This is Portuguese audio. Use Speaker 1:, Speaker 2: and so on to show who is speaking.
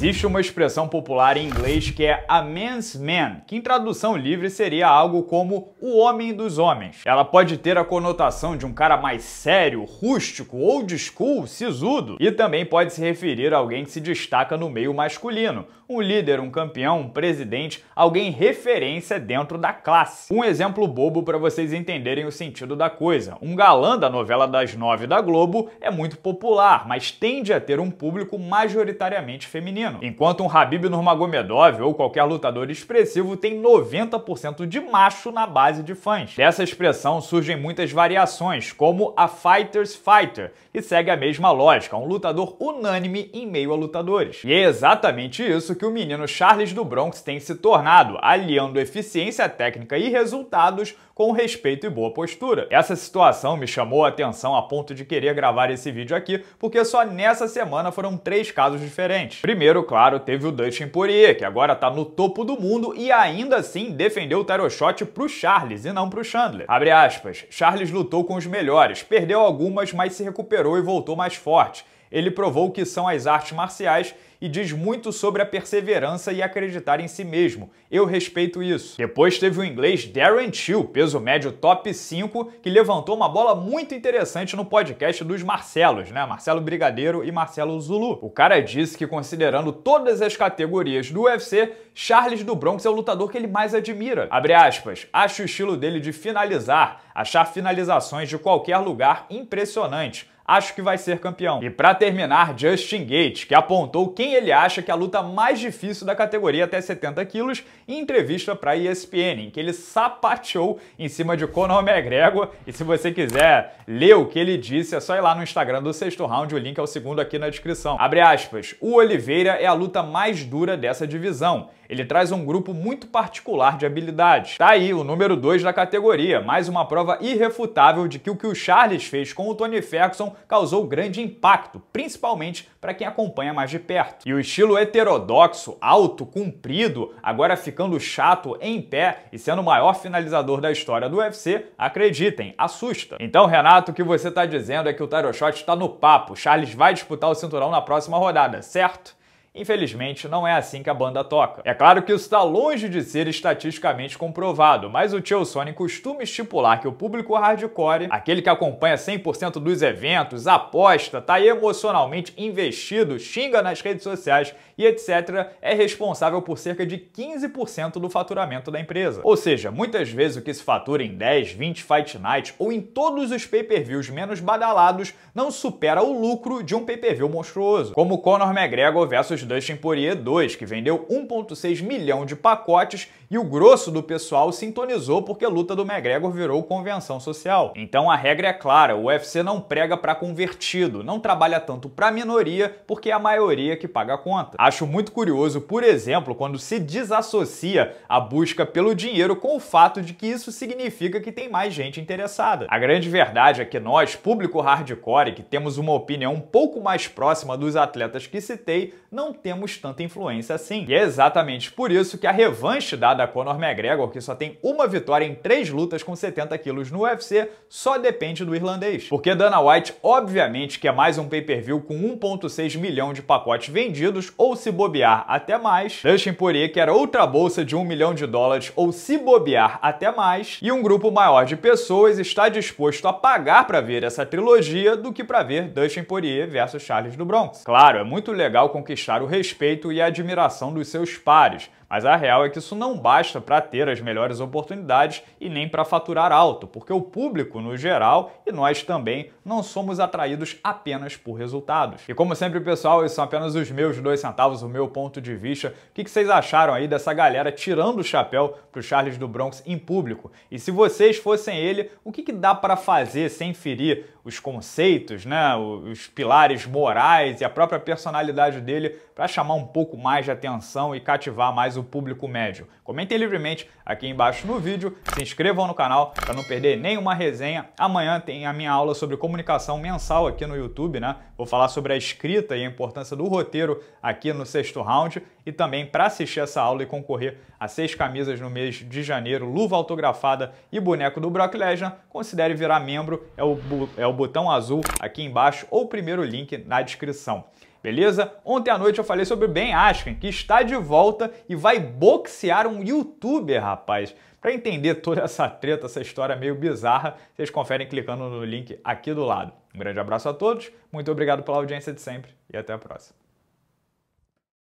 Speaker 1: Existe uma expressão popular em inglês que é a man's man, que em tradução livre seria algo como o homem dos homens. Ela pode ter a conotação de um cara mais sério, rústico, old school, sisudo, e também pode se referir a alguém que se destaca no meio masculino, um líder, um campeão, um presidente, alguém referência dentro da classe. Um exemplo bobo para vocês entenderem o sentido da coisa. Um galã da novela das nove da Globo é muito popular, mas tende a ter um público majoritariamente feminino enquanto um Habib Nurmagomedov ou qualquer lutador expressivo tem 90% de macho na base de fãs. Dessa expressão surgem muitas variações, como a Fighters Fighter, que segue a mesma lógica, um lutador unânime em meio a lutadores. E é exatamente isso que o menino Charles do Bronx tem se tornado, aliando eficiência técnica e resultados com respeito e boa postura. Essa situação me chamou a atenção a ponto de querer gravar esse vídeo aqui, porque só nessa semana foram três casos diferentes. Primeiro, claro, teve o Dustin Poirier, que agora tá no topo do mundo e ainda assim defendeu o tarot shot pro Charles e não pro Chandler. Abre aspas, Charles lutou com os melhores, perdeu algumas, mas se recuperou e voltou mais forte. Ele provou que são as artes marciais e diz muito sobre a perseverança e acreditar em si mesmo. Eu respeito isso. Depois teve o inglês Darren Till, peso médio top 5, que levantou uma bola muito interessante no podcast dos Marcelos, né? Marcelo Brigadeiro e Marcelo Zulu. O cara disse que considerando todas as categorias do UFC, Charles do Bronx é o lutador que ele mais admira. Abre aspas. Acho o estilo dele de finalizar, achar finalizações de qualquer lugar impressionante acho que vai ser campeão. E para terminar, Justin Gates, que apontou quem ele acha que é a luta mais difícil da categoria até 70 quilos, em entrevista para ESPN, em que ele sapateou em cima de Conor McGregor. E se você quiser ler o que ele disse, é só ir lá no Instagram do sexto round, o link é o segundo aqui na descrição. Abre aspas, o Oliveira é a luta mais dura dessa divisão. Ele traz um grupo muito particular de habilidades. Tá aí o número 2 da categoria, mais uma prova irrefutável de que o que o Charles fez com o Tony Ferguson causou grande impacto, principalmente para quem acompanha mais de perto. E o estilo heterodoxo, alto, comprido, agora ficando chato em pé e sendo o maior finalizador da história do UFC, acreditem, assusta. Então, Renato, o que você está dizendo é que o Tyroshot está no papo. Charles vai disputar o cinturão na próxima rodada, certo? Infelizmente, não é assim que a banda toca. É claro que isso está longe de ser estatisticamente comprovado, mas o Tio Sony costuma estipular que o público hardcore, aquele que acompanha 100% dos eventos, aposta, está emocionalmente investido, xinga nas redes sociais e etc., é responsável por cerca de 15% do faturamento da empresa. Ou seja, muitas vezes o que se fatura em 10, 20 Fight Nights ou em todos os pay-per-views menos badalados não supera o lucro de um pay-per-view monstruoso, como Conor McGregor versus Dustin Poirier 2, que vendeu 1,6 milhão de pacotes e o grosso do pessoal sintonizou porque a luta do McGregor virou convenção social. Então a regra é clara, o UFC não prega para convertido, não trabalha tanto para minoria porque é a maioria que paga a conta. Acho muito curioso, por exemplo, quando se desassocia a busca pelo dinheiro com o fato de que isso significa que tem mais gente interessada. A grande verdade é que nós, público hardcore, que temos uma opinião um pouco mais próxima dos atletas que citei, não não temos tanta influência assim. E é exatamente por isso que a revanche dada a Conor McGregor, que só tem uma vitória em três lutas com 70 quilos no UFC, só depende do irlandês. Porque Dana White, obviamente, quer mais um pay-per-view com 1.6 milhão de pacotes vendidos, ou se bobear até mais. Dustin Poirier quer outra bolsa de 1 milhão de dólares, ou se bobear até mais. E um grupo maior de pessoas está disposto a pagar para ver essa trilogia do que para ver Dustin Poirier versus Charles do Bronx. Claro, é muito legal conquistar o respeito e a admiração dos seus pares, mas a real é que isso não basta para ter as melhores oportunidades e nem para faturar alto, porque o público, no geral, e nós também, não somos atraídos apenas por resultados. E como sempre, pessoal, esses são apenas os meus dois centavos, o meu ponto de vista. O que vocês acharam aí dessa galera tirando o chapéu pro Charles do Bronx em público? E se vocês fossem ele, o que, que dá para fazer sem ferir os conceitos, né, os pilares morais e a própria personalidade dele para chamar um pouco mais de atenção e cativar mais o público médio? Comentem livremente aqui embaixo no vídeo, se inscrevam no canal para não perder nenhuma resenha. Amanhã tem a minha aula sobre comunicação mensal aqui no YouTube, né? Vou falar sobre a escrita e a importância do roteiro aqui no sexto round e também para assistir essa aula e concorrer a seis camisas no mês de janeiro, luva autografada e boneco do Brock Lesnar, considere virar membro, é o, é o botão azul aqui embaixo ou o primeiro link na descrição beleza? Ontem à noite eu falei sobre o Ben Askren, que está de volta e vai boxear um youtuber, rapaz. Para entender toda essa treta, essa história meio bizarra, vocês conferem clicando no link aqui do lado. Um grande abraço a todos, muito obrigado pela audiência de sempre e até a próxima.